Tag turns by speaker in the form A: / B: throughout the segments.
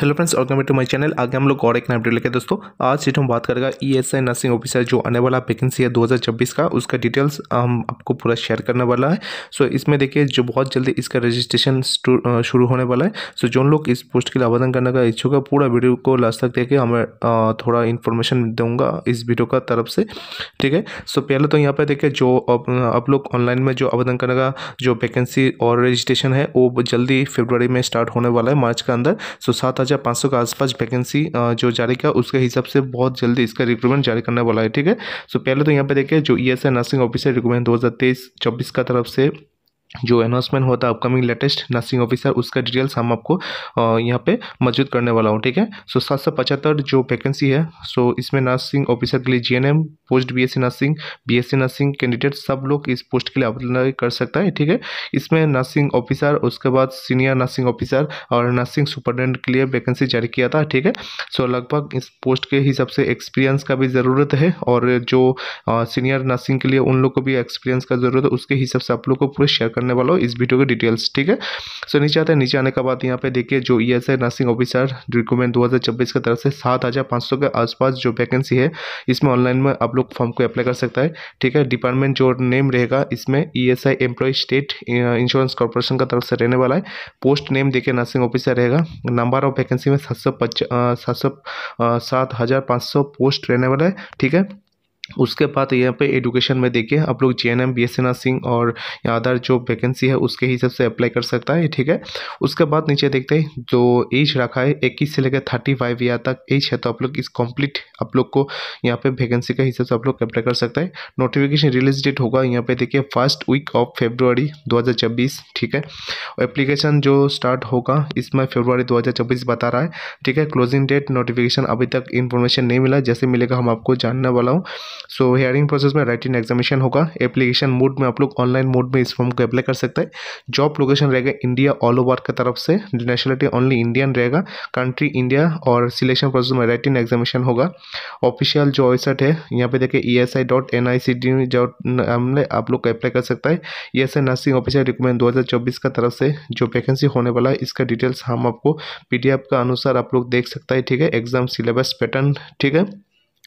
A: hello friends welcome to my channel आगे हम लोग और एक नया वीडियो लेके दोस्तों आज सीट हम बात करेगा ईएसआई नर्सिंग ऑफिसर जो आने वाला वैकेंसी है 2026 का उसका डिटेल्स हम आपको पूरा शेयर करने वाला है सो so, इसमें देखिए जो बहुत जल्दी इसका रजिस्ट्रेशन शुरू होने वाला है सो so, जो लोग इस पोस्ट के लिए आवेदन करने का इच्छुक है पूरा वीडियो को लास्ट तक देखे हमें थोड़ा इन्फॉर्मेशन दूंगा इस वीडियो का तरफ से ठीक है सो so, पहले तो यहाँ पर देखिए जो आप लोग ऑनलाइन में जो आवेदन करने का जो वैकेंसी और रजिस्ट्रेशन है वो जल्दी फेबर में स्टार्ट होने वाला है मार्च के अंदर सो सात 2500 सौ के आसपास वैकेंसी जो जारी किया उसके हिसाब से बहुत जल्दी इसका रिक्रूटमेंट जारी करने वाला है ठीक है सो पहले तो यहाँ पे देखिए जो E S nursing officer recruitment दो हज़ार तेईस चौबीस का तरफ से जो अनाउंसमेंट होता है अपकमिंग लेटेस्ट नर्सिंग ऑफिसर उसका डिटेल्स हम आपको यहाँ पे मौजूद करने वाला हूँ ठीक है सो सात सौ पचहत्तर जो वैकेंसी है सो इसमें नर्सिंग ऑफिसर के लिए GNM post BSc nursing BSc nursing candidate सब लोग इस पोस्ट के लिए अप्लाई कर सकता है ठीक है इसमें नर्सिंग ऑफिसर उसके बाद सीनियर नर्सिंग ऑफिसर और नर्सिंग सुपरटेंडेंट के लिए वैकेंसी जारी किया था ठीक है सो लगभग इस पोस्ट के हिसाब से एक्सपीरियंस का भी ज़रूरत है और जो सीनियर नर्सिंग के लिए उन लोग को भी एक्सपीरियंस का ज़रूरत है उसके हिसाब से आप लोग को पूरे शेयर करना करने वाला हूँ इस वीडियो के डिटेल्स ठीक है सो नीचे आते हैं नीचे आने के बाद यहाँ पे देखिए जो E S nursing officer recruitment दो हज़ार छब्बीस की तरफ से सात हज़ार पाँच सौ के आसपास जो वैकेंसी है इसमें ऑनलाइन में आप लोग फॉर्म को अप्लाई कर सकता है ठीक है डिपार्टमेंट जो नेम रहेगा इसमें E S I employ state insurance corporation की तरफ से रहने वाला है पोस्ट नेम देखिए नर्सिंग ऑफिसर रहेगा नंबर ऑफ वैकेंसी में सात सौ पच uh, सात सौ uh, सात हज़ार पाँच सौ पोस्ट रहने वाला है ठीक है उसके बाद यहाँ पे एडुकेशन में देखिए आप लोग J N M B S सिंह और अदर जो वैकेंसी है उसके हिसाब से अप्लाई कर सकता है ठीक है उसके बाद नीचे देखते हैं जो एज रखा है इक्कीस से लेकर थर्टी फाइव ईयर तक एज है तो आप लोग इस कंप्लीट आप लोग को यहाँ पे वैकेंसी के हिसाब से आप लोग अप्लाई कर सकते हैं नोटिफिकेशन रिलीज डेट होगा यहाँ पर देखिए फर्स्ट वीक ऑफ फेब्रुआरी दो हज़ार छब्बीस ठीक है एप्लीकेशन जो स्टार्ट होगा इसमें फेब्रुआरी दो हज़ार छब्बीस बता रहा है ठीक है क्लोजिंग डेट नोटिफिकेशन अभी तक इन्फॉर्मेशन नहीं मिला जैसे मिलेगा हम आपको जानने वाला हूँ सो हेयरिंग प्रोसेस में इन एग्जामिनेशन होगा एप्लीकेशन मोड में आप लोग ऑनलाइन मोड में इस फॉर्म को अप्लाई कर सकते हैं जॉब लोकेशन रहेगा इंडिया ऑल ओवर की तरफ से नेशनलिटी ओनली इंडियन रहेगा कंट्री इंडिया और सिलेक्शन प्रोसेस में इन एग्जामिनेशन होगा ऑफिशियल जो वेबसाइट है यहाँ पे देखिए E S I dot N I C D dot आप लोग अप्लाई कर सकता है E S I nursing officer recruitment दो हज़ार चौबीस का तरफ से जो वैकेंसी होने वाला है इसका डिटेल्स हम आपको पी डी एफ का अनुसार आप लोग देख सकता है ठीक है एग्जाम सिलेबस पैटर्न ठीक है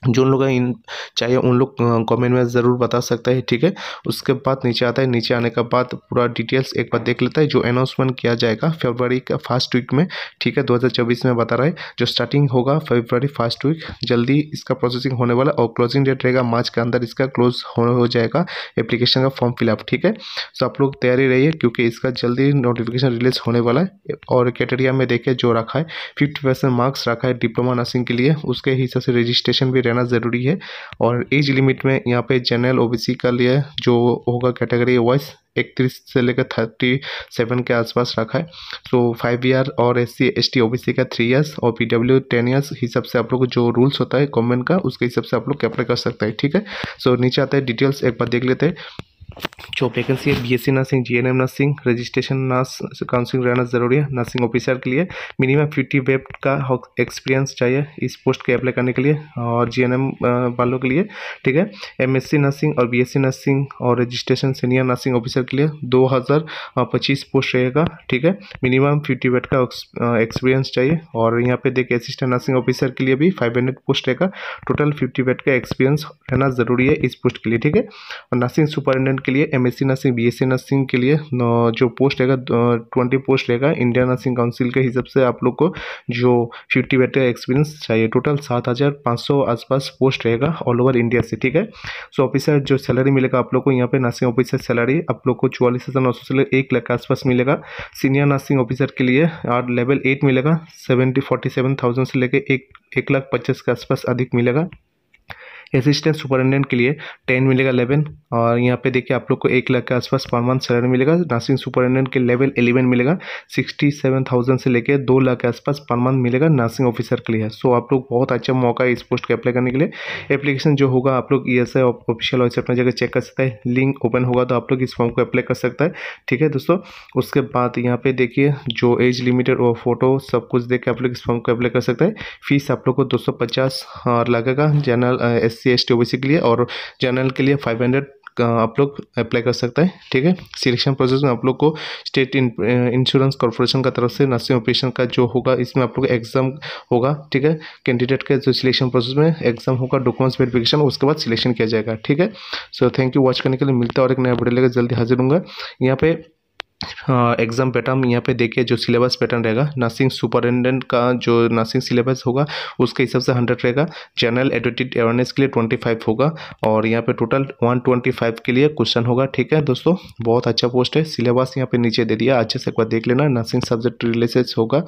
A: जो उन लोग इन चाहिए उन लोग कमेंट में ज़रूर बता सकता है ठीक है उसके बाद नीचे आता है नीचे आने के बाद पूरा डिटेल्स एक बार देख लेता है जो अनाउंसमेंट किया जाएगा फरवरी का फर्स्ट वीक में ठीक है 2024 में बता रहा है जो स्टार्टिंग होगा फरवरी फर्स्ट वीक जल्दी इसका प्रोसेसिंग होने वाला और क्लोजिंग डेट रहेगा मार्च के अंदर इसका क्लोज हो जाएगा एप्लीकेशन का फॉर्म फिलअप ठीक है सो तो आप लोग तैयारी रहिए क्योंकि इसका जल्दी नोटिफिकेशन रिलीज होने वाला है और कैटेगरिया में देखे जो रखा है फिफ्टी मार्क्स रखा है डिप्लोमा नर्सिंग के लिए उसके हिसाब से रजिस्ट्रेशन भी रहना ज़रूरी है और एज लिमिट में यहाँ पे जनरल ओबीसी का लिए जो होगा कैटेगरी वाइज इकतीस से लेकर थर्टी सेवन के आसपास रखा है तो फाइव ईयर और S C S T O B C का थ्री ईयर्स और पी डब्ल्यू टेन ईयर्स हिसाब से आप लोग जो रूल्स होता है गवर्नमेंट का उसके हिसाब से आप लोग अप्लाई कर सकते हैं ठीक है सो so, नीचे आता है डिटेल्स एक बार देख लेते हैं जो वैकेंसी है B S C nursing G N M nursing registration nurse counselling रहना ज़रूरी है नर्सिंग ऑफिसर के लिए मिनिमम फिफ्टी वेब का एक्सपीरियंस चाहिए इस पोस्ट के अप्लाई करने के लिए और जी एन एम वालों के लिए ठीक है एम एस सी नर्सिंग और बी एस सी नर्सिंग और रजिस्ट्रेशन सीनियर नर्सिंग ऑफिसर के लिए दो हज़ार पच्चीस पोस्ट रहेगा ठीक है मिनिमम फिफ्टी वेब का एक्सपीरियंस चाहिए और यहाँ पे देखिए असिस्टेंट नर्सिंग ऑफिसर के लिए भी फाइव हंड्रेड पोस्ट रहेगा टोटल फिफ्टी वेब का एक्सपीरियंस रहना ज़रूरी है इस पोस्ट के लिए ठीक है और नर्सिंग सुपरिटेंडेंट स्टूडेंट के लिए M C nursing B C nursing के लिए जो पोस्ट रहेगा ट्वेंटी पोस्ट रहेगा इंडियन नर्सिंग काउंसिल के हिसाब से आप लोग को जो फिफ्टी बेटर एक्सपीरियंस चाहिए टोटल सात हज़ार पाँच सौ आसपास पोस्ट रहेगा ऑल ओवर इंडिया से ठीक है सो ऑफिसर जो सैलरी मिलेगा आप लोग को यहाँ पे नर्सिंग ऑफिसर सैलरी आप लोग को चौवालीस हज़ार नौ सौ से एक लाख के आसपास मिलेगा सीनियर नर्सिंग ऑफिसर के लिए और लेवल एट मिलेगा सेवेंटी फोर्टी सेवन थाउजेंड से लेकर एक एक लाख पच्चीस के आसपास अधिक मिलेगा असिस्टेंट सुपरिटेंडेंट के लिए टेन मिलेगा इलेवन और यहाँ पे देखिए आप लोग को एक लाख के आसपास पर मंथ सैलरी मिलेगा नर्सिंग सुपरिटेंडेंट के लेवल एलेवन मिलेगा सिक्सटी सेवन थाउजेंड से लेकर दो लाख के आसपास पर मंथ मिलेगा नर्सिंग ऑफिसर के लिए सो आप लोग बहुत अच्छा मौका है इस पोस्ट के अप्लाई करने के लिए एप्लीकेशन जो होगा आप लोग E S I official website अपना जगह चेक कर सकते हैं लिंक ओपन होगा तो आप लोग इस फॉर्म को अप्लाई कर सकता है ठीक है दोस्तों उसके बाद यहाँ पे देखिए जो एज लिमिटेड और फोटो सब कुछ देख के आप लोग इस फॉर्म को अप्लाई कर सकते हैं फीस आप लोग को दो सौ पचास और लगेगा general S uh, C S T O B C के लिए और जनरल के लिए फाइव हंड्रेड आप लोग अप्लाई कर सकते हैं ठीक है सिलेक्शन प्रोसेस में आप लोग को स्टेट इंश्योरेंस कॉरपोरेशन का तरफ से नर्सिंग ऑपरेशन का जो होगा इसमें आप लोग एग्जाम होगा ठीक है कैंडिडेट के जो सिलेक्शन प्रोसेस में एग्जाम होगा डॉक्यूमेंट्स वेरिफिकेशन उसके बाद सिलेक्शन किया जाएगा ठीक है सो थैंक यू वॉच करने के लिए मिलता है और एक नया बड़े लेकर जल्दी हाजिर हूँ यहाँ पे एग्ज़ाम हाँ, पैटर्न यहाँ पे देखिए जो सिलेबस पैटर्न रहेगा नर्सिंग सुपरिटेंडेंट का जो नर्सिंग सिलेबस होगा उसके हिसाब से हंड्रेड रहेगा जनरल एडिटेड अवेयरनेस के लिए ट्वेंटी फाइव होगा और यहाँ पे टोटल वन ट्वेंटी फाइव के लिए क्वेश्चन होगा ठीक है दोस्तों बहुत अच्छा पोस्ट है सिलेबस यहाँ पे नीचे दे दिया अच्छे से एक बार देख लेना नर्सिंग सब्जेक्ट रिलेटेड होगा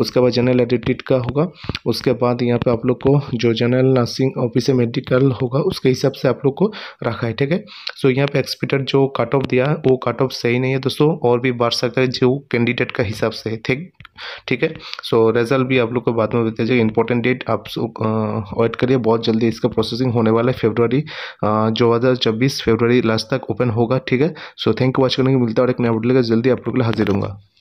A: उसके बाद जनरल एडिटेड का होगा उसके बाद यहाँ पे आप लोग को जो जनरल नर्सिंग ऑफिस मेडिकल होगा उसके हिसाब से आप लोग को रखा है ठीक है सो यहाँ पे एक्सपेक्टेड जो कट ऑफ दिया वो कट ऑफ सही नहीं है दोस्तों और भी बढ़ सकता है जो कैंडिडेट का हिसाब से ठीक ठीक है सो रिजल्ट भी आप लोग को बाद में बताया जाएगा इंपॉर्टेंट डेट आप वेट करिए बहुत जल्दी इसका प्रोसेसिंग होने वाला है फेब्रवरी दो हज़ार छब्बीस फेब्रवरी लास्ट तक ओपन होगा ठीक है सो थैंक यू वॉच करने मिलता है और एक नया वोट लेकर जल्दी आप लोग के लिए हाजिर हूँ